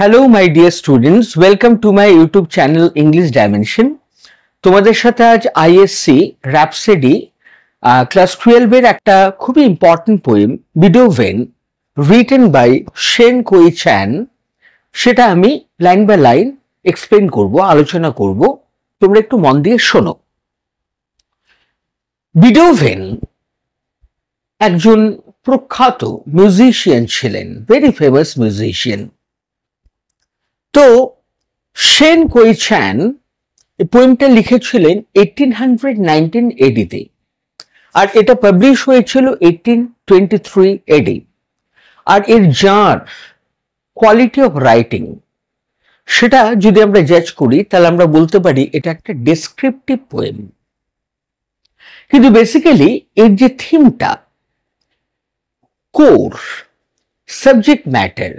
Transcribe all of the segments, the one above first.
Hello my dear students welcome to my YouTube channel English dimension তোমাদের সাথে আজ ISC rhapsody class টুয়েলভের একটা খুবই ইম্পর্টেন্ট পোয়েম ভিডিও ভেন রিটেন বাই সেন কোই চ্যান সেটা আমি লাইন বাই লাইন এক্সপ্লেন করব আলোচনা করব তোমরা একটু মন দিয়ে শোনো ভিডিও ভেন একজন প্রখ্যাত মিউজিশিয়ান ছিলেন ভেরি ফেমাস মিউজিশিয়ান তো সেন কৈছ্যান এই পোয়েমটা লিখেছিলেন এইটিন হান্ড্রেড নাইনটিন এডিতে আর এটা পাবলিশ হয়েছিল এইটিন টোয়েন্টি থ্রি এডি আর এর যার কোয়ালিটি অফ রাইটিং সেটা যদি আমরা জাজ করি তাহলে আমরা বলতে পারি এটা একটা ডেসক্রিপটিভ পোয়েম কিন্তু বেসিক্যালি এর যে থিমটা কোর সাবজেক্ট ম্যাটার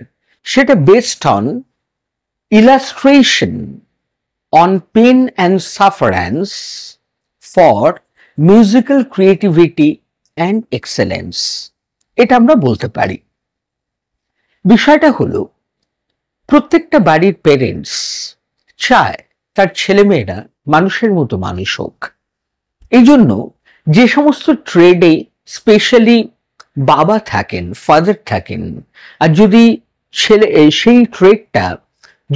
সেটা based on illustration on pain and sufferance for musical creativity and excellence এটা আমরা বলতে পারি বিষয়টা হলো প্রত্যেকটা বাড়ির পেরেন্টস চায় তার ছেলেমেয়েরা মানুষের মতো মানুষ হোক এই জন্য যে সমস্ত ট্রেডে স্পেশালি বাবা থাকেন ফাদার থাকেন আর যদি ছেলে সেই ট্রেডটা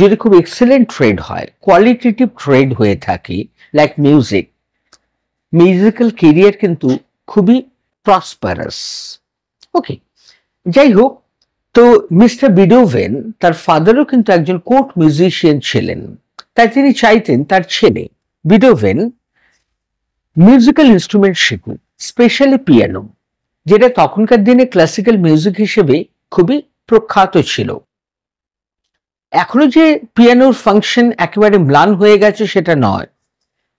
যদি খুব এক্সেলেন্ট ট্রেড হয় কোয়ালিটেটিভ ট্রেড হয়ে থাকে লাইক মিউজিক মিউজিক্যাল কেরিয়ার কিন্তু খুবই প্রসপারাস ওকে যাই হোক তো মিস্টার বিডোভেন তার ফাদারও কিন্তু একজন কোর্ট মিউজিশিয়ান ছিলেন তাই তিনি চাইতেন তার ছেলে বিডোভেন মিউজিক্যাল ইনস্ট্রুমেন্ট শিখুক স্পেশালি পিয়ানো যেটা তখনকার দিনে ক্লাসিক্যাল মিউজিক হিসেবে খুবই প্রখ্যাত ছিল এখনো যে পিয়ানোর ফাংশন একেবারে ম্লান হয়ে গেছে সেটা নয়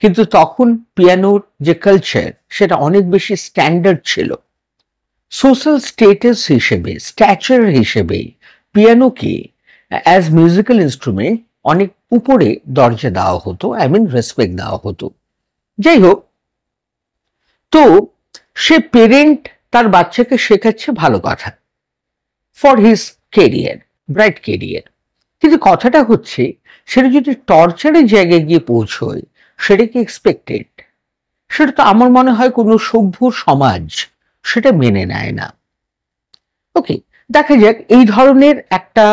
কিন্তু তখন পিয়ানোর যে কালচার সেটা অনেক বেশি স্ট্যান্ডার্ড ছিল সোশ্যাল স্টেটাস হিসেবে স্ট্যাচার হিসেবে পিয়ানোকে অ্যাজ মিউজিক্যাল ইনস্ট্রুমেন্ট অনেক উপরে দরজা দেওয়া হতো আই মিন রেসপেক্ট দেওয়া হতো যাই হোক তো সে পেরেন্ট তার বাচ্চাকে শেখাচ্ছে ভালো কথা for his career bright career কিন্তু কথাটা হচ্ছে সেটা যদি টর্চারের জায়গায় গিয়ে পৌঁছয় সেটা কি এক্সপেক্টেড সেটা তো আমার মনে হয় কোনো সভ্য সমাজ সেটা মেনে নেয় না ওকে দেখা যাক এই ধরনের একটা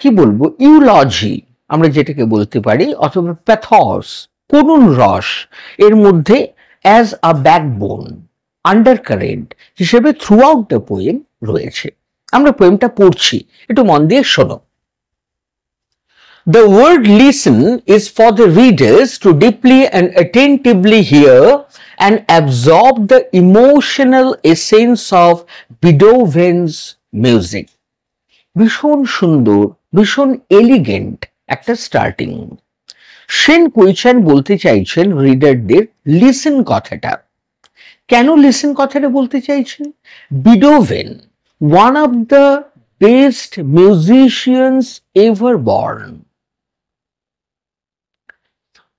কি বলবো ইউলজি আমরা যেটাকে বলতে পারি অথবা প্যাথস করুণ রস এর মধ্যে as a backbone undercurrent হিসেবে থ্রু আউট দ্য পোয়েম রয়েছে আমরা পোয়েমটা পড়ছি একটু মন দিয়ে শোনো The word listen is for the readers to deeply and attentively hear and absorb the emotional essence of Beethoven's music. ভীষণ সুন্দর ভীষণ starting. একটা স্টার্টিং সেন Chaichan, বলতে চাইছেন রিডারদের kothata. কথাটা কেন লিসেন কথাটা বলতে চাইছেন Beethoven one of the best musicians ever born.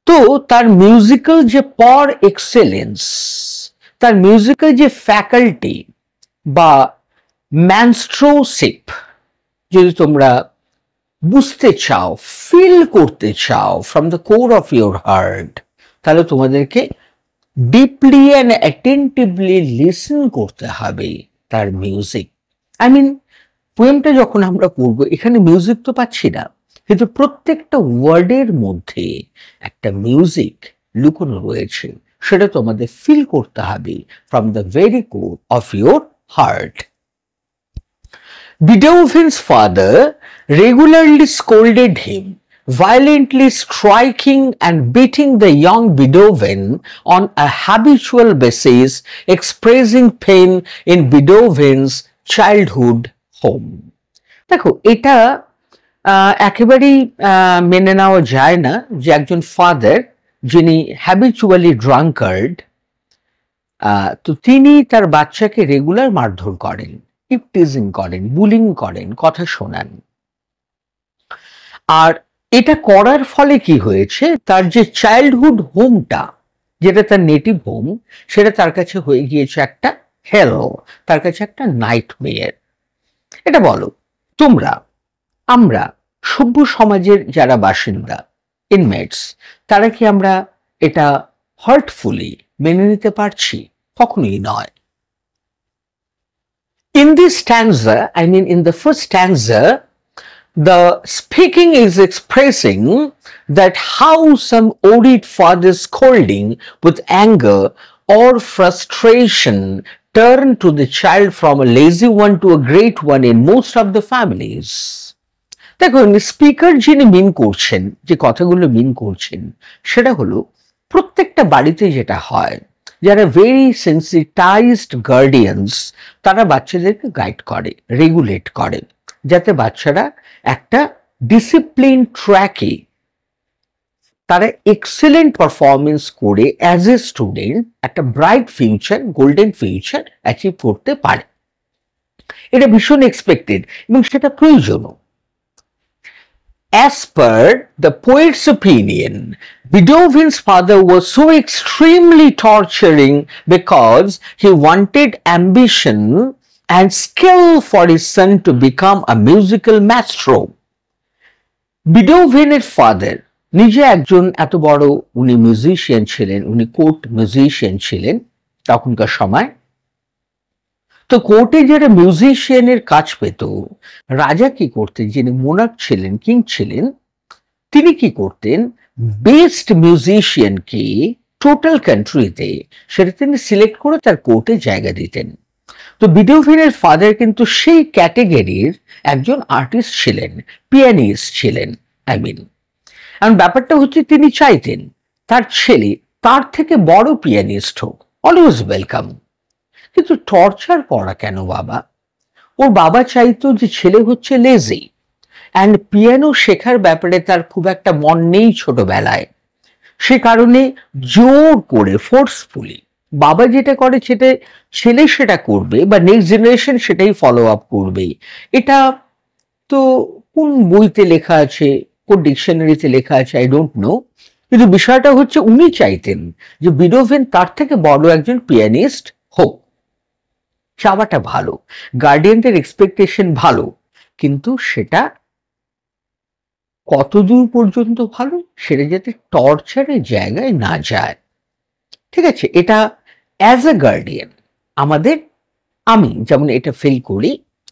তো তার মিউজিক্যাল যে পর এক্সেলেন্স তার মিউজিক্যাল যে ফ্যাকাল্টি বা ম্যানস্ট্রোশিপ যদি তোমরা বুঝতে চাও ফিল করতে চাও from the core of your heart তাহলে তোমাদেরকে ডিপলি অ্যান্ড অ্যাটেন্টিভলি লিসন করতে হবে তার মিউজিক আই মিন পোয়েমটা যখন আমরা করবো এখানে মিউজিক তো পাচ্ছি না কিন্তু প্রত্যেকটা ওয়ার্ডের মধ্যে একটা মিউজিক লুকোনো রয়েছে সেটা তো আমাদের ফিল করতে হবে from the very core of your heart Beethoven's father regularly scolded him, violently striking and beating the young Beethoven on a habitual basis, expressing pain in Beethoven's childhood home. দেখো এটা একেবারেই মেনে নেওয়া যায় না যে একজন ফাদার যিনি হ্যাবিচুয়ালি ড্রাঙ্কার্ড তো তিনি তার বাচ্চাকে রেগুলার মারধর করেন ইপটিজিং করেন বুলিং করেন কথা শোনান আর এটা করার ফলে কি হয়েছে তার যে চাইল্ডহুড হোমটা যেটা তার নেটিভ হোম সেটা তার কাছে হয়ে গিয়েছে একটা হেল তার কাছে একটা নাইট মেয়ের এটা বলো তোমরা আমরা সভ্য সমাজের যারা বাসিন্দা ইনমেটস তারা কি আমরা এটা হার্টফুলি মেনে নিতে পারছি কখনোই নয় in this stanza, I mean in the first stanza, the speaking is expressing that how some ordered father scolding with anger or frustration turn to the child from a lazy one to a great one in most of the families. দেখুন speaker যিনি mean করছেন যে কথাগুলো মিন করছেন সেটা হলো প্রত্যেকটা বাড়িতে যেটা হয় যারা ভেরি সেন্সিটাইজড গার্ডিয়ানস তারা বাচ্চাদেরকে গাইড করে রেগুলেট করে যাতে বাচ্চারা একটা ডিসিপ্লিন ট্র্যাকে তারা এক্সেলেন্ট পারফরমেন্স করে অ্যাজ এ স্টুডেন্ট একটা bright future golden future achieve করতে পারে এটা ভীষণ এক্সপেক্টেড এবং সেটা প্রয়োজনও As per the poet's opinion, Beethoven's father was so extremely torturing because he wanted ambition and skill for his son to become a musical maestro. Beethoven's father নিজে একজন এত বড় উনি মিউজিশিয়ান ছিলেন উনি কোর্ট মিউজিশিয়ান ছিলেন তখনকার সময় তো কোর্টে যারা মিউজিশিয়ানের কাজ পেত রাজা কি করতেন যিনি মোনাক ছিলেন কিং ছিলেন তিনি কি করতেন বেস্ট মিউজিশিয়ানকে টোটাল কান্ট্রিতে সেটা তিনি সিলেক্ট করে তার কোর্টে জায়গা দিতেন তো বিডিওভিনের ফাদার কিন্তু সেই ক্যাটেগরির একজন আর্টিস্ট ছিলেন পিয়ানিস্ট ছিলেন আই মিন এখন ব্যাপারটা হচ্ছে তিনি চাইতেন তার ছেলে তার থেকে বড় পিয়ানিস্ট হোক অলওয়েজ ওয়েলকাম কিন্তু টর্চার করা কেন বাবা ওর বাবা চাইতো যে ছেলে হচ্ছে লেজি অ্যান্ড পিয়ানো শেখার ব্যাপারে তার খুব একটা মন নেই ছোটবেলায় সে কারণে জোর করে ফোর্সফুলি বাবা যেটা করে সেটা ছেলে সেটা করবে বা নেক্সট জেনারেশন সেটাই ফলো আপ করবে এটা তো কোন বইতে লেখা আছে কোন ডিকশনারিতে লেখা আছে আই ডোন্ট নো কিন্তু বিষয়টা হচ্ছে উনি চাইতেন যে বিডোভেন তার থেকে বড় একজন পিয়ানিস্ট হোক চাওয়াটা ভালো গার্ডিয়ানদের এক্সপেকটেশন ভালো কিন্তু সেটা কতদূর পর্যন্ত ভালো সেটা যাতে টর্চারের জায়গায় না যায় ঠিক আছে এটা অ্যাজ এ গার্ডিয়ান আমাদের আমি যেমন এটা ফিল করি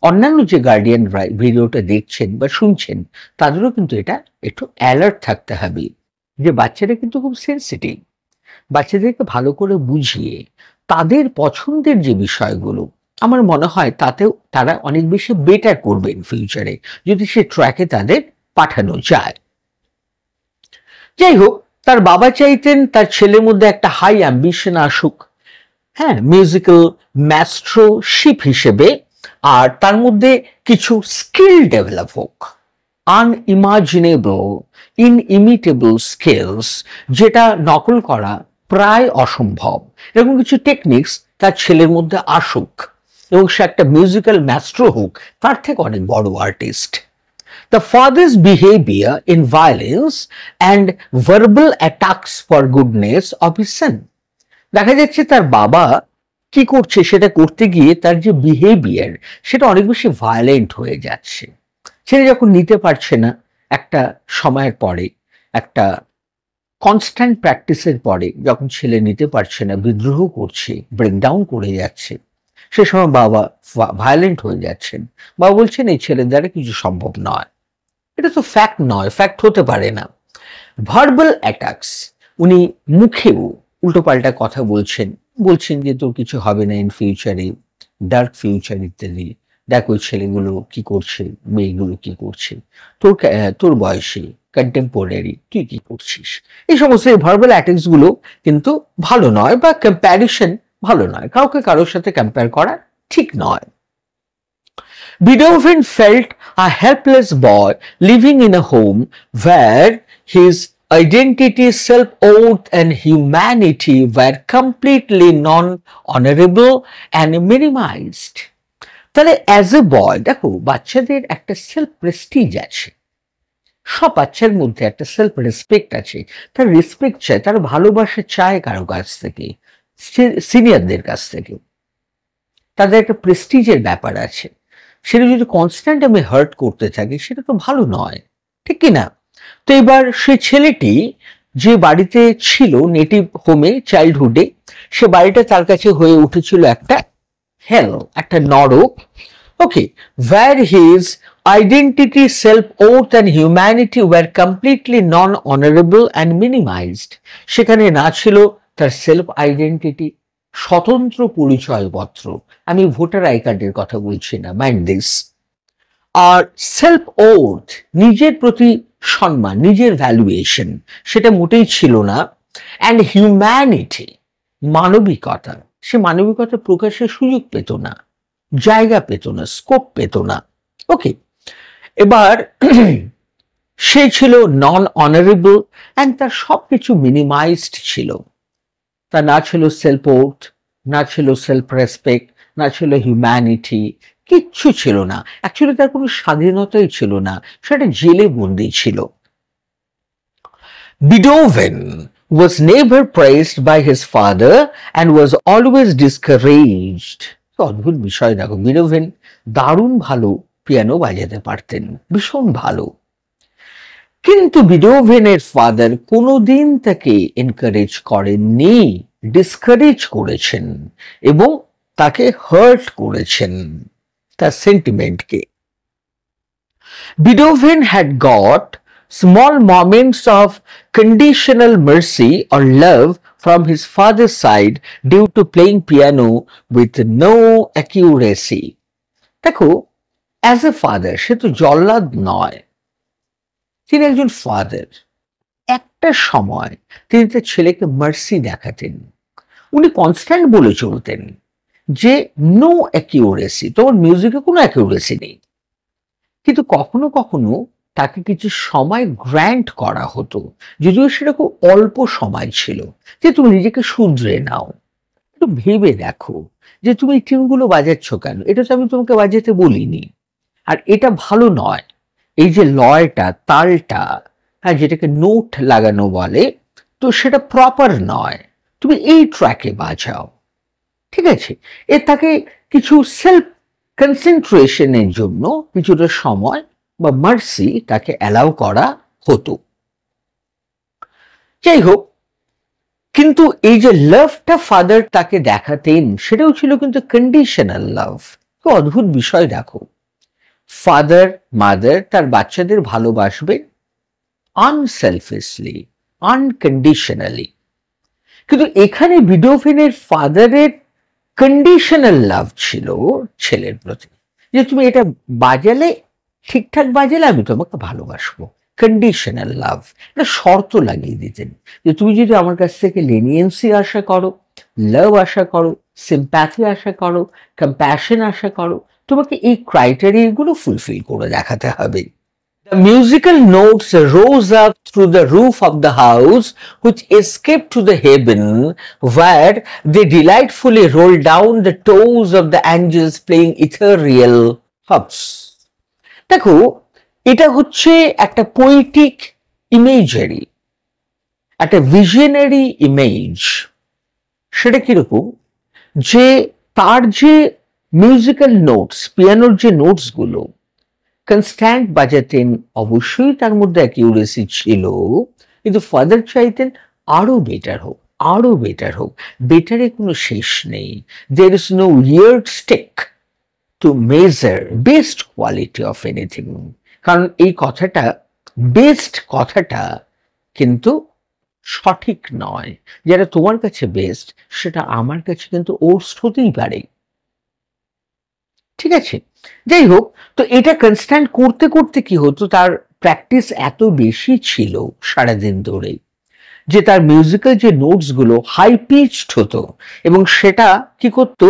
অন্যান্য যে গার্ডিয়ান ভিডিওটা দেখছেন বা শুনছেন তাদেরও কিন্তু এটা একটু অ্যালার্ট থাকতে হবে যে বাচ্চারা কিন্তু খুব সেন্সিটিভ বাচ্চাদেরকে ভালো করে বুঝিয়ে তাদের পছন্দের যে বিষয়গুলো আমার মনে হয় তাতেও তারা অনেক বেশি বেটার করবেন ফিউচারে যদি সে ট্র্যাকে তাদের পাঠানো যায় যাই হোক তার বাবা চাইতেন তার ছেলের মধ্যে একটা হাই অ্যাম্বিশন আসুক হ্যাঁ মিউজিক্যাল ম্যাস্ট্রোশিপ হিসেবে আর তার মধ্যে কিছু স্কিল ডেভেলপ হোক আনইমাজিনেবল ইনইমিটেবল স্কিলস যেটা নকল করা প্রায় অসম্ভব এরকম কিছু টেকনিক্স তার ছেলের মধ্যে আসুক এবং সে একটা মিউজিক্যাল ম্যাস্ট্রো হোক তার থেকে অনেক বড় artist the father's behaviour in violence and verbal attacks for goodness of ইসেন দেখা যাচ্ছে তার বাবা কি করছে সেটা করতে গিয়ে তার যে বিহেভিয়ার সেটা অনেক বেশি ভায়োলেন্ট হয়ে যাচ্ছে ছেলে যখন নিতে পারছে না একটা সময়ের পরে একটা কনস্ট্যান্ট প্র্যাকটিসের পরে যখন ছেলে নিতে পারছে না বিদ্রোহ করছে ব্রেকডাউন করে যাচ্ছে সে সময় বাবা ভায়োলেন্ট হয়ে যাচ্ছেন বাবা বলছেন এই ছেলের দ্বারা কিছু সম্ভব নয় এটা তো ফ্যাক্ট নয় ফ্যাক্ট হতে পারে না ভার্বাল অ্যাটাকস উনি মুখেও উল্টোপাল্টা কথা বলছেন বলছেন যে তোর কিছু হবে না ইন ফিউচারে ডার্ক ফিউচার ইত্যাদি দেখো ছেলেগুলো কি করছে মেয়েগুলো কি করছে তোর তোর বয়সে কন্টেম্পোরারি তুই কি করছিস এই সমস্ত ভার্বাল অ্যাটেক্সগুলো কিন্তু ভালো নয় বা কম্প্যারিশন ভালো নয় কাউকে কারোর সাথে কম্পেয়ার করা ঠিক নয় Beethoven felt a helpless boy living in a home where his identity, self worth, and humanity were completely non honorable and minimized. তাহলে অ্যাজ এ বয় দেখো বাচ্চাদের একটা সেলফ প্রেস্টিজ আছে সব বাচ্চার মধ্যে একটা সেলফ রেসপেক্ট আছে তার রেসপেক্ট চায় তার ভালোবাসা চায় কারো কাছ থেকে সিনিয়রদের কাছ থেকে তাদের একটা প্রেস্টিজের ব্যাপার আছে সেটা যদি কনস্ট্যান্ট আমি হার্ট করতে থাকি সেটা তো ভালো নয় ঠিক কি না তো এবার সে ছেলেটি যে বাড়িতে ছিল নেটিভ হোমে চাইল্ডহুডে সে বাড়িটা তার কাছে হয়ে উঠেছিল একটা হেল একটা নরক okay were his identity self oath and humanity were completely non honourable and minimized সেখানে না ছিল তার সেলফ আইডেন্টিটি স্বতন্ত্র পরিচয়পত্র আমি ভোটার আই কার্ডের কথা বলছি না মাইন্ড দিস আর সেলফ ওথ নিজের প্রতি সম্মান নিজের ভ্যালুয়েশন সেটা মোটেই ছিল না অ্যান্ড হিউম্যানিটি মানবিকতা সে মানবিকতা প্রকাশের সুযোগ পেত না জায়গা পেত না স্কোপ পেত না ওকে এবার সে ছিল নন অনারেবল অ্যান্ড তার সব কিছু মিনিমাইজড ছিল তা না ছিল সেলপোর্ট না ছিল সেলফ রেসপেক্ট না ছিল হিউম্যানিটি কিচ্ছু ছিল না অ্যাকচুয়ালি তার কোনো স্বাধীনতাই ছিল না সেটা জেলে বন্দি ছিল বিডোভেন was never praised by his father and was always discouraged. অদ্ভুত বিষয় দেখো বিনোভেন দারুণ ভালো পিয়ানো বাজাতে পারতেন ভীষণ ভালো কিন্তু বিনোভেনের ফাদার কোনোদিন তাকে এনকারেজ করেননি ডিসকারেজ করেছেন এবং তাকে হার্ট করেছেন তার সেন্টিমেন্টকে Beethoven had got small moments of conditional mercy or love from his father's side due to playing piano with no accuracy. দেখো অ্যাজ এ ফাদার সে তো জল্লাদ নয় তিনি একজন ফাদার একটা সময় তিনি তার ছেলেকে মার্সি দেখাতেন উনি কনস্ট্যান্ট বলে চলতেন যে নো অ্যাকিউরেসি তোমার মিউজিকে কোনো অ্যাকিউরেসি নেই কিন্তু কখনো কখনো তাকে কিছু সময় গ্র্যান্ট করা হতো যদিও সেটা খুব অল্প সময় ছিল যে তুমি নিজেকে শুধরে নাও একটু ভেবে দেখো যে তুমি টিউনগুলো বাজাচ্ছ কেন এটা তো আমি তোমাকে বাজাতে বলিনি আর এটা ভালো নয় এই যে লয়টা তালটা হ্যাঁ যেটাকে নোট লাগানো বলে তো সেটা প্রপার নয় তুমি এই ট্র্যাকে বাজাও ঠিক আছে এ তাকে কিছু সেলফ কনসেন্ট্রেশনের জন্য কিছুটা সময় বা মার্সি তাকে অ্যালাউ করা হতো যাই হোক কিন্তু এই যে লাভটা ফাদার তাকে দেখাতেন সেটাও ছিল কিন্তু কন্ডিশনাল লাভ অদ্ভুত বিষয় দেখো ফাদার মাদার তার বাচ্চাদের ভালোবাসবে আনসেলফিসলি আনকন্ডিশনালি কিন্তু এখানে বিডোফিনের ফাদারের কন্ডিশনাল লাভ ছিল ছেলের প্রতি যে তুমি এটা বাজালে ঠিকঠাক বাজলে আমি তোমাকে ভালোবাসবো কন্ডিশনাল লাভ এটা শর্ত লাগিয়ে দিতেন যে তুমি যদি আমার কাছ থেকে লেনিয়েন্সি আশা করো লাভ আশা করো সিম্প্যাথি আশা করো কম্প্যাশন আশা করো তোমাকে এই ক্রাইটেরিয়াগুলো ফুলফিল করে দেখাতে হবে The musical notes rose up through the roof of the house, which escaped to the heaven, where they delightfully rolled down the toes of the angels playing ethereal hubs. দেখো এটা হচ্ছে একটা পোয়েটিক ইমেজারি একটা visionary image সেটা কিরকম যে তার যে মিউজিক্যাল নোটস পিয়ানোর যে নোটসগুলো কনস্ট্যান্ট বাজাতেন অবশ্যই তার মধ্যে অ্যাকিউরেসি ছিল কিন্তু ফাদার চাইতেন আরও বেটার হোক আরও বেটার হোক বেটারে কোনো শেষ নেই there is no yardstick to measure best quality of anything কারণ এই কথাটা বেস্ট কথাটা কিন্তু সঠিক নয় যেটা তোমার কাছে বেস্ট সেটা আমার কাছে কিন্তু ওস্ট পারে ঠিক আছে যাই হোক তো এটা কনস্ট্যান্ট করতে করতে কি হতো তার প্র্যাকটিস এত বেশি ছিল সারাদিন ধরে যে তার মিউজিক্যাল যে নোটসগুলো হাই পিচড হতো এবং সেটা কি করতো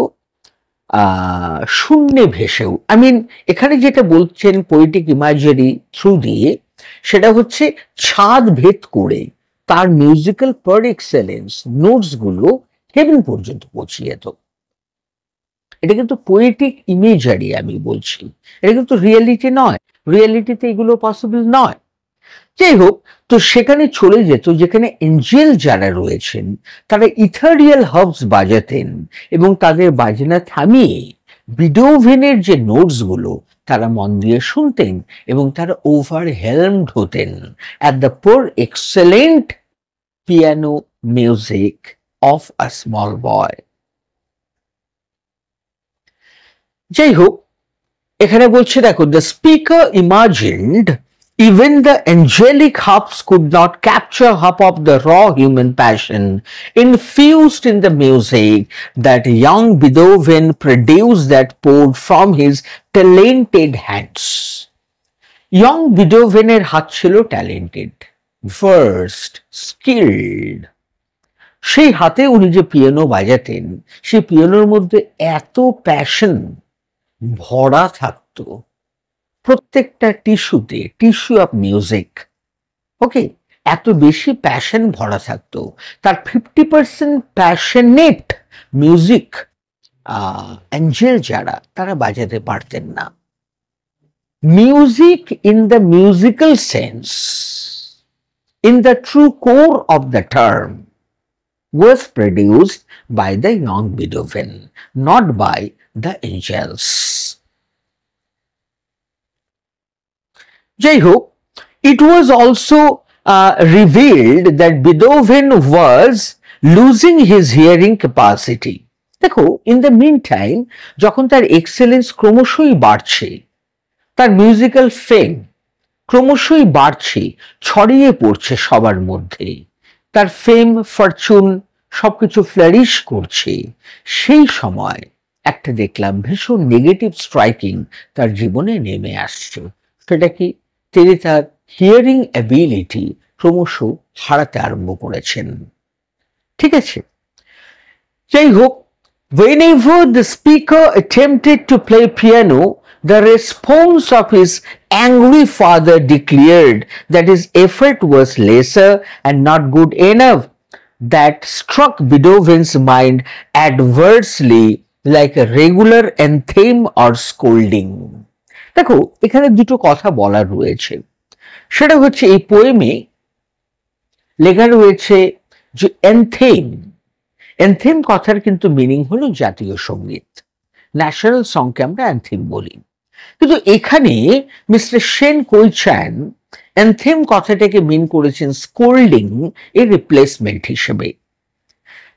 শূন্যে ভেসেও আই মিন এখানে যেটা বলছেন পোয়েটিক ইমাজারি থ্রু দিয়ে সেটা হচ্ছে ছাদ ভেদ করে তার মিউজিক্যাল পার এক্সেলেন্স নোটসগুলো হেভেন পর্যন্ত পৌঁছিয়ে যেত এটা কিন্তু পোয়েটিক ইমেজারি আমি বলছি এটা কিন্তু রিয়েলিটি নয় রিয়েলিটিতে এগুলো পসিবল নয় যাই হোক তো সেখানে চলে যেত যেখানে এঞ্জেল যারা রয়েছেন তারা ইথারিয়াল হবস বাজাতেন এবং তাদের বাজনা থামিয়ে বিডোভেনের যে নোটসগুলো তারা মন দিয়ে শুনতেন এবং তারা ওভার হেলমড হতেন at the poor excellent piano music of a small boy যাই হোক এখানে বলছে দেখো the speaker imagined Even the angelic harps could not capture half of the raw human passion infused in the music that young Beethoven produced that poured from his talented hands. young বিডোভেনের হাত ছিল talented first skilled. সেই হাতে উনি যে piano বাজাতেন সেই পিয়ানোর মধ্যে এত প্যাশন ভরা থাকতো প্রত্যেকটা টিস্যুতে টিস্যু অফ মিউজিক ওকে এত বেশি প্যাশন ভরা থাকতো তার fifty percent passionate music angel যারা তারা বাজাতে পারতেন না music in the musical sense in the true core of the term was produced by the young Beethoven not by the angels যাই হোক it was also uh, that that was was losing his capacity দেখো in the meantime যখন তার excellence ক্রমশই বাড়ছে তার musical ফেম ক্রমশই বাড়ছে ছড়িয়ে পড়ছে সবার মধ্যে তার ফেম ফরচুন সবকিছু ফ্ল্যারিশ করছে সেই সময় একটা দেখলাম ভীষণ নেগেটিভ স্ট্রাইকিং তার জীবনে নেমে আসছে সেটা কি তিনি তার হিয়ারিং অ্যাবিলিটি ক্রমশ হারাতে আরম্ভ করেছেন ঠিক আছে যাই হোক whenever the speaker attempted to play piano the response of his angry father declared that his effort was lesser and not good enough that struck beethoven's mind adversely like a regular anthem or scolding দেখো এখানে দুটো কথা বলার রয়েছে সেটা হচ্ছে এই পোয়েমে লেখা রয়েছে যে এনথেম এনথেম কথার কিন্তু মিনিং হলো জাতীয় সঙ্গীত ন্যাশনাল সংকে আমরা অ্যান্থেম বলি কিন্তু এখানে মিস্টার সেন কইছেন অ্যান্থেম কথাটাকে মিন করেছেন স্কোল্ডিং এর রিপ্লেসমেন্ট হিসেবে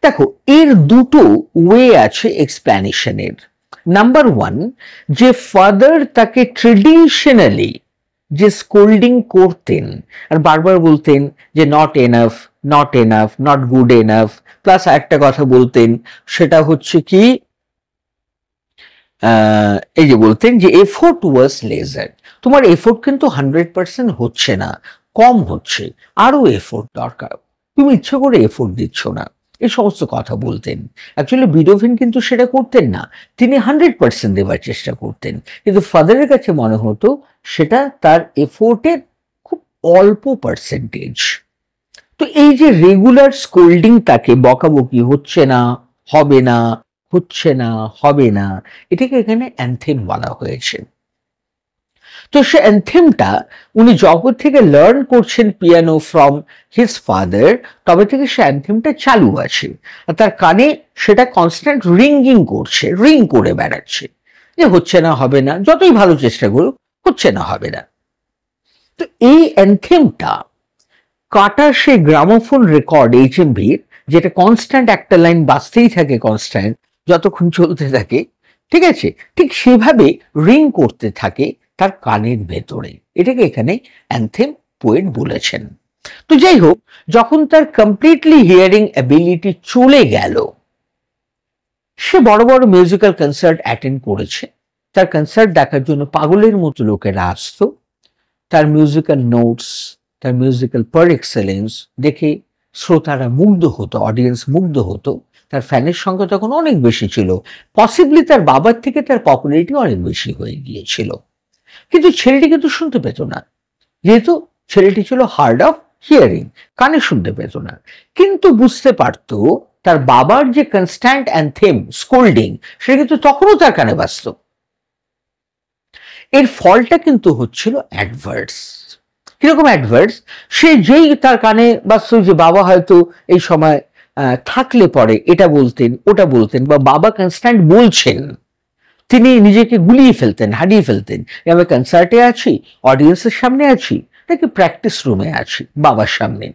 দেখো এর দুটো ওয়ে আছে এক্সপ্ল্যানেশনের নাম্বার ওয়ান যে ফাদার তাকে ট্রেডিশনালি যে স্কোল্ডিং করতেন আর বারবার বলতেন যে not enough not enough not good enough plus একটা কথা বলতেন সেটা হচ্ছে কি এই যে বলতেন যে এফোর্ট ওয়াজ লেজার তোমার এফোর্ট কিন্তু হান্ড্রেড পার্সেন্ট হচ্ছে না কম হচ্ছে আরও এফোর্ট দরকার তুমি ইচ্ছে করে এফোর্ট দিচ্ছ না এই সমস্ত কথা বলতেন অ্যাকচুয়ালি বিডোভিন কিন্তু সেটা করতেন না তিনি হান্ড্রেড পার্সেন্ট দেওয়ার চেষ্টা করতেন কিন্তু ফাদারের কাছে মনে হতো সেটা তার এফোর্টের খুব অল্প পার্সেন্টেজ তো এই যে রেগুলার স্কোল্ডিং তাকে বকাবকি হচ্ছে না হবে না হচ্ছে না হবে না এটাকে এখানে অ্যান্থেম বলা হয়েছে তো সে অ্যান্থেমটা উনি জগৎ থেকে লার্ন করছেন পিয়ানো ফ্রম হিজ ফাদার তবে থেকে সে অ্যান্থেমটা চালু আছে আর তার কানে সেটা কনস্ট্যান্ট রিঙ্গিং করছে রিং করে বেড়াচ্ছে যে হচ্ছে না হবে না যতই ভালো চেষ্টা করুক হচ্ছে না হবে না তো এই অ্যান্থেমটা কাটা সে gramophone record H M V যেটা কনস্ট্যান্ট একটা লাইন বাঁচতেই থাকে কনস্ট্যান্ট যতক্ষণ চলতে থাকে ঠিক আছে ঠিক সেভাবে রিং করতে থাকে তার কানের ভেতরে এটাকে এখানে অ্যান্থেম পোয়েট বলেছেন তো যাই হোক যখন তার কমপ্লিটলি হিয়ারিং অ্যাবিলিটি চলে গেল সে বড় বড় মিউজিক্যাল কনসার্ট অ্যাটেন্ড করেছে তার কনসার্ট দেখার জন্য পাগলের মতো লোকেরা আসতো তার মিউজিক্যাল নোটস তার মিউজিক্যাল পার এক্সেলেন্স দেখে শ্রোতারা মুগ্ধ হতো অডিয়েন্স মুগ্ধ হতো তার ফ্যানের সংখ্যা তখন অনেক বেশি ছিল পসিবলি তার বাবার থেকে তার পপুলারিটি অনেক বেশি হয়ে গিয়েছিল কিন্তু ছেলেটি কিন্তু শুনতে পেত না যেহেতু ছেলেটি ছিল হার্ড অফ হিয়ারিং কানে শুনতে পেত না কিন্তু বুঝতে পারত তার বাবার যে কনস্ট্যান্ট থেম স্কোল্ডিং সেটা কিন্তু তখনও তার কানে বাঁচত এর ফলটা কিন্তু হচ্ছিল অ্যাডভার্স কিরকম অ্যাডভার্স সে যেই তার কানে বাঁচত যে বাবা হয়তো এই সময় থাকলে পরে এটা বলতেন ওটা বলতেন বা বাবা কনস্ট্যান্ট বলছেন তিনি নিজেকে গুলিয়ে ফেলতেন হারিয়ে ফেলতেন আমি কনসার্টে আছি অডিয়েন্সের সামনে আছি নাকি প্র্যাকটিস রুমে আছি বাবার সামনে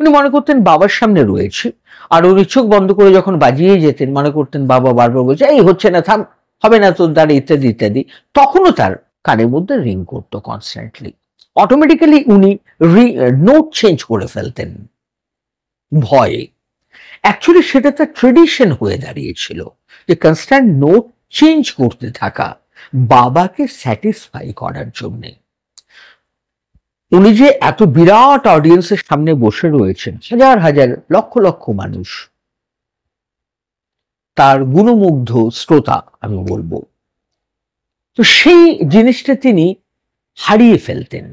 উনি মনে করতেন বাবার সামনে রয়েছে আর উনি চোখ বন্ধ করে যখন বাজিয়ে যেতেন মনে করতেন বাবা বারবার বলছে এই হচ্ছে না থাম হবে না তোর দ্বারা ইত্যাদি ইত্যাদি তখনও তার কানের মধ্যে রিং করতো কনস্ট্যান্টলি অটোমেটিক্যালি উনি নোট চেঞ্জ করে ফেলতেন ভয়ে অ্যাকচুয়ালি সেটা তার ট্রেডিশন হয়ে দাঁড়িয়েছিল যে কনস্ট্যান্ট নোট চেঞ্জ করতে থাকা বাবাকে স্যাটিসফাই করার জন্যে উনি যে এত বিরাট অডিয়েন্সের সামনে বসে রয়েছেন হাজার হাজার লক্ষ লক্ষ মানুষ তার গুণমুগ্ধ শ্রোতা আমি বলবো তো সেই জিনিসটা তিনি হারিয়ে ফেলতেন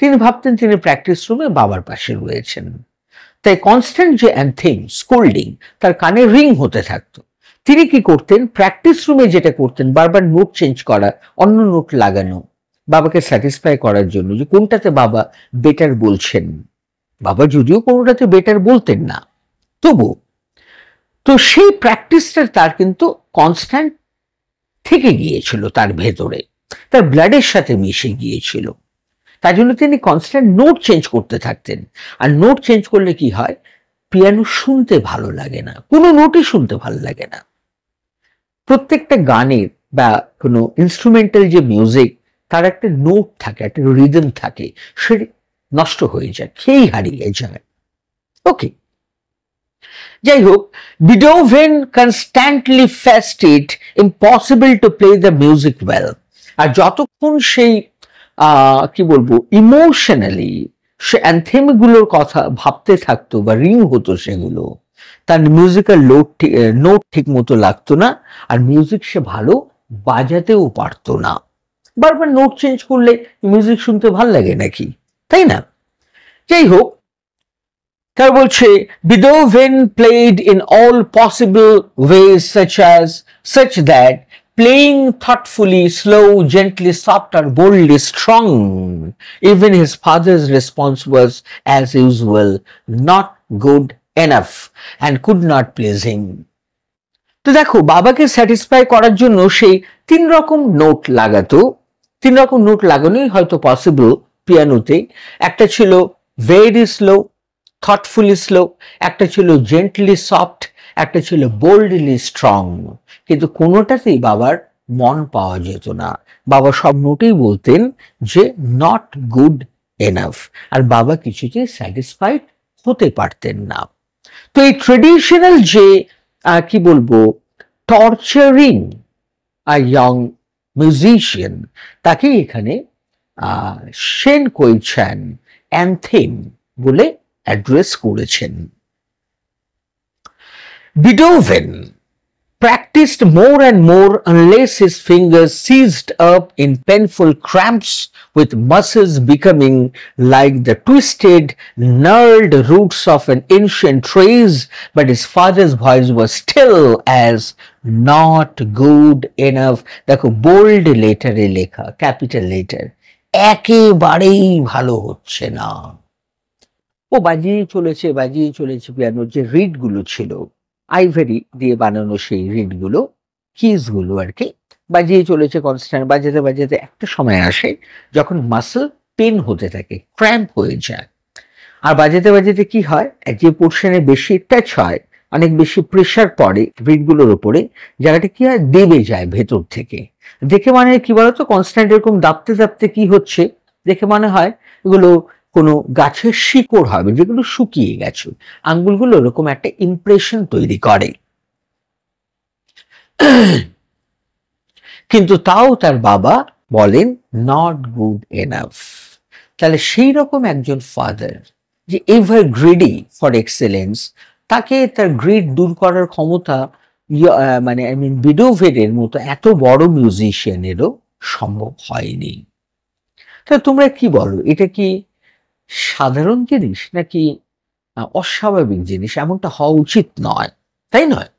তিনি ভাবতেন তিনি প্র্যাকটিস রুমে বাবার পাশে রয়েছেন তাই কনস্ট্যান্ট যে অ্যান্থিম স্কোল্ডিং তার কানে রিং হতে থাকতো তিনি কি করতেন প্র্যাকটিস রুমে যেটা করতেন বারবার নোট চেঞ্জ করা অন্য নোট লাগানো বাবাকে স্যাটিসফাই করার জন্য যে কোনটাতে বাবা বেটার বলছেন বাবা যদিও কোনোটাতে বেটার বলতেন না তবু তো সেই প্র্যাকটিসটা তার কিন্তু কনস্ট্যান্ট থেকে গিয়েছিল তার ভেতরে তার ব্লাডের সাথে মিশে গিয়েছিল তার জন্য তিনি কনস্ট্যান্ট নোট চেঞ্জ করতে থাকতেন আর নোট চেঞ্জ করলে কি হয় পিয়ানো শুনতে ভালো লাগে না কোনো নোটই শুনতে ভালো লাগে না প্রত্যেকটা গানের বা কোনো ইনস্ট্রুমেন্টাল যে মিউজিক তার একটা নোট থাকে একটা রিদম থাকে সে নষ্ট হয়ে যায় খেয়েই হারিয়ে যায় ওকে যাই হোক Beethoven constantly faced it impossible to play the music well আর যতক্ষণ সেই কি বলবো ইমোশনালি সে অ্যান্থেমগুলোর কথা ভাবতে থাকতো বা রিং হতো সেগুলো তার মিউজিক্যাল লোড ঠিক নোট ঠিক মতো লাগতো না আর মিউজিক সে ভালো বাজাতেও পারত না বারবার নোট চেঞ্জ করলে মিউজিক শুনতে ভাল লাগে নাকি তাই না যাই হোক তার বলছে Beethoven played in all possible ways such as such that playing thoughtfully slow gently soft আর boldly strong even his father's response was as usual not good enough and could not please him তো দেখো বাবাকে satisfy করার জন্য সেই তিন রকম note লাগাতো তিন রকম নোট লাগানোই হয়তো পসিবল পিয়ানোতে একটা ছিল ভেরি স্লো থটফুলি স্লো একটা ছিল জেন্টলি সফট একটা ছিল বোল্ডলি স্ট্রং কিন্তু কোনোটাতেই বাবার মন পাওয়া যেত না বাবা সব নোটেই বলতেন যে নট গুড এনাফ আর বাবা কিছুতেই স্যাটিসফাইড হতে পারতেন না তো এই ট্রেডিশনাল যে কি বলবো টর্চারিং আ ইয়ং মিউজিশিয়ান তাকে এখানে সেন কইছেন অ্যান্থেম বলে অ্যাড্রেস করেছেন বিডোভেন practiced more and more unless his fingers seized up in painful cramps with muscles becoming like the twisted, gnarled roots of an ancient tree. but his father's voice was still as not good enough. দেখো bold later এ লেখা capital later একেবারেই ভালো হচ্ছে না ও বাজিয়ে চলেছে বাজিয়ে চলেছে পিয়ানোর যে রিডগুলো ছিল আইভেরি দিয়ে বানানো সেই রিডগুলো কিজগুলো আর কি বাজিয়ে চলেছে কনস্ট্যান্ট বাজাতে বাজাতে একটা সময় আসে যখন মাসল পেন হতে থাকে ক্র্যাম্প হয়ে যায় আর বাজাতে বাজাতে কি হয় যে পোর্শনে বেশি টাচ হয় অনেক বেশি প্রেশার পড়ে রিডগুলোর ওপরে জায়গাটা কি হয় দেবে যায় ভেতর থেকে দেখে মানে কি বলতো কনস্ট্যান্ট এরকম দাপতে দাপতে কি হচ্ছে দেখে মনে হয় এগুলো কোনো গাছের শিকড় হবে যেগুলো শুকিয়ে গেছে আঙ্গুলগুলো ওরকম একটা ইমপ্রেশন তৈরি করে কিন্তু তাও তার বাবা বলেন নট গুড এনাফ তাহলে সেই রকম একজন ফাদার যে এভার গ্রিডি ফর এক্সেলেন্স তাকে তার গ্রিড দূর করার ক্ষমতা মানে আই মিন বিডোভেডের মতো এত বড় মিউজিশিয়ানেরও সম্ভব হয়নি তাহলে তোমরা কি বলো এটা কি সাধারণ জিনিস নাকি অস্বাভাবিক জিনিস এমনটা হওয়া উচিত নয় তাই নয়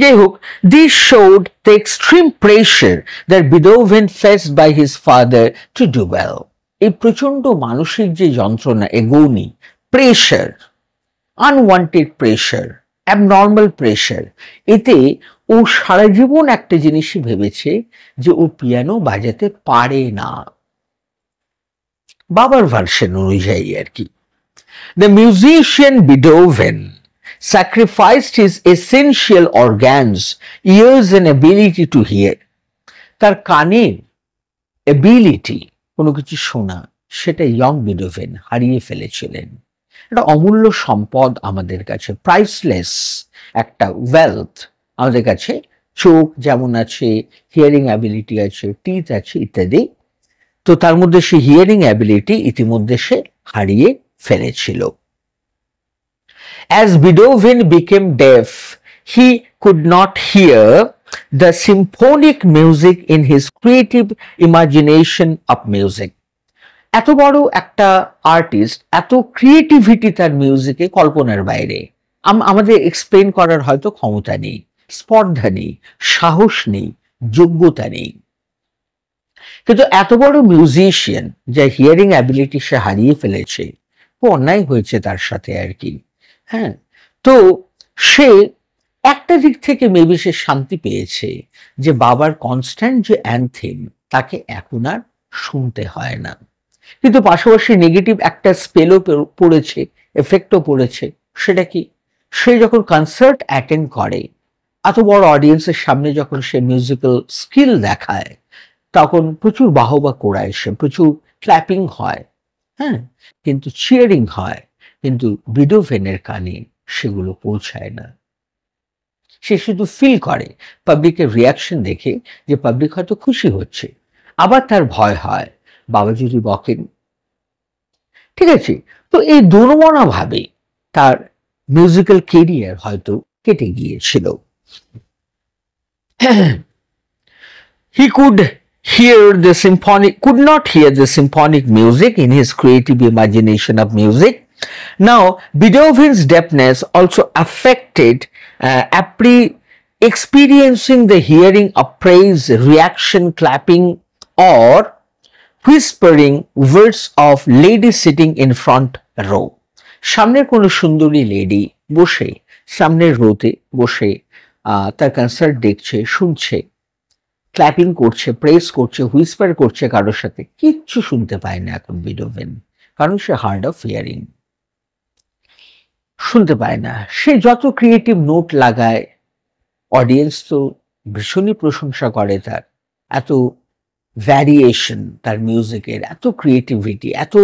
যাই হোক this showed the extreme pressure there Beethoven face by his father to do well এই প্রচন্ড মানসিক যে যন্ত্রণা agony pressure unwanted pressure abnormal pressure এতে ও সারা জীবন একটা জিনিসই ভেবেছে যে ও পিয়ানো বাজাতে পারে না বাবার ভার্সেন অনুযায়ী আর কি the musician Beethoven sacrificed his essential organs ears and ability to hear তার কানে এবিলিটি কোনো কিছু শোনা সেটা ইয়ং বিডোভেন হারিয়ে ফেলেছিলেন এটা অমূল্য সম্পদ আমাদের কাছে প্রাইসলেস একটা ওয়েলথ আমাদের কাছে চোখ যেমন আছে হিয়ারিং অ্যাবিলিটি আছে টিথ আছে ইত্যাদি তো তার মধ্যে সে হিয়ারিং অ্যাবিলিটি ইতিমধ্যে সে হারিয়ে ফেলেছিল as Beethoven became deaf he could not hear the symphonic music in his creative imagination of music এত বড় একটা আর্টিস্ট এত ক্রিয়েটিভিটি তার মিউজিকে কল্পনার বাইরে আমাদের এক্সপ্লেন করার হয়তো ক্ষমতা নেই স্পর্ধা নেই সাহস নেই যোগ্যতা নেই কিন্তু এত বড় মিউজিশিয়ান যে হিয়ারিং অ্যাবিলিটি সে হারিয়ে ফেলেছে অন্যায় হয়েছে তার সাথে আর কি হ্যাঁ তো সে একটা দিক থেকে মেবি সে শান্তি পেয়েছে যে বাবার কনস্ট্যান্ট যে অ্যান্থেম তাকে এখন আর শুনতে হয় না কিন্তু পাশাপাশি নেগেটিভ একটা স্পেলও পড়েছে এফেক্টও পড়েছে সেটা কি সে যখন কনসার্ট অ্যাটেন্ড করে এত বড় অডিয়েন্সের সামনে যখন সে মিউজিক্যাল স্কিল দেখায় তখন প্রচুর বাহবা কোড়া এসে প্রচুর ক্ল্যাপিং হয় হ্যাঁ কিন্তু চিয়ারিং হয় কিন্তু বিডোভেনের কানে সেগুলো পৌঁছায় না সে শুধু ফিল করে পাবলিকের রিয়াকশন দেখে যে পাবলিক হয়তো খুশি হচ্ছে আবার তার ভয় হয় বাবা যদি বকেন ঠিক আছে তো এই দুর্মনাভাবে তার মিউজিক্যাল কেরিয়ার হয়তো কেটে গিয়েছিল he could hear the symphonic, could not hear the symphonic music in his creative imagination of music. Now, Beethoven's deafness also affected uh, appre experiencing the hearing of praise, reaction, clapping, or whispering words of lady sitting in front row. সামনের কোনো সুন্দরী lady বসে সামনের রোতে বসে তার concert দেখছে শুনছে clapping করছে প্রেস করছে হুইসপার করছে কারোর সাথে কিচ্ছু শুনতে পায় না এখন বিডোভেন কারণ সে হার্ড অফ হিয়ারিং শুনতে পায় না সে যত ক্রিয়েটিভ নোট লাগায় অডিয়েন্স তো ভীষণই প্রশংসা করে তার এত ভ্যারিয়েশন তার মিউজিকের এত ক্রিয়েটিভিটি এত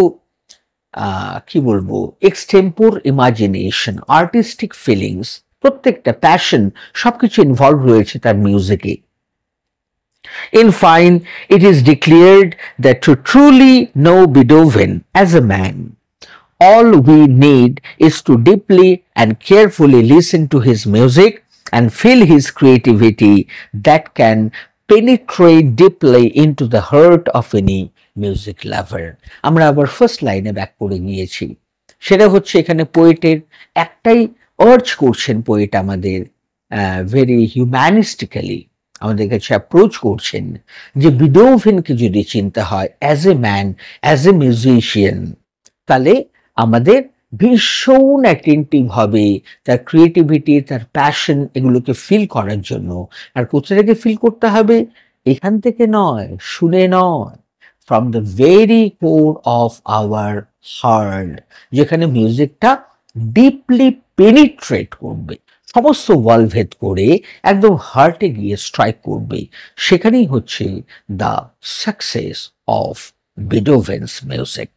কি বলবো এক্সটেম্পোর ইমাজিনেশন আর্টিস্টিক ফিলিংস প্রত্যেকটা প্যাশন সবকিছু ইনভলভ রয়েছে তার মিউজিকে In fine, it is declared that to truly know Beethoven as a man, all we need is to deeply and carefully listen to his music and feel his creativity that can penetrate deeply into the heart of any music lover আমরা আবার first লাইনে back করে গিয়েছি সেটা হচ্ছে এখানে পোয়েটের একটাই urge করছেন পোয়েট আমাদের ভেরি হিউম্যানিস্টিক্যালি আমাদের কাছে অ্যাপ্রোচ করছেন যে বিডোভেনকে যদি চিন্তা হয় as a man as a musician তাহলে আমাদের ভীষণ অ্যাটেন্টিভ হবে তার ক্রিয়েটিভিটি তার প্যাশন এগুলোকে ফিল করার জন্য আর কোথা থেকে ফিল করতে হবে এখান থেকে নয় শুনে নয় from the very core of our heart যেখানে মিউজিকটা ডিপলি পেনিট্রেট করবে সমস্ত ওয়াল ভেদ করে একদম হার্টে গিয়ে স্ট্রাইক করবে সেখানেই হচ্ছে the success of Beethoven's music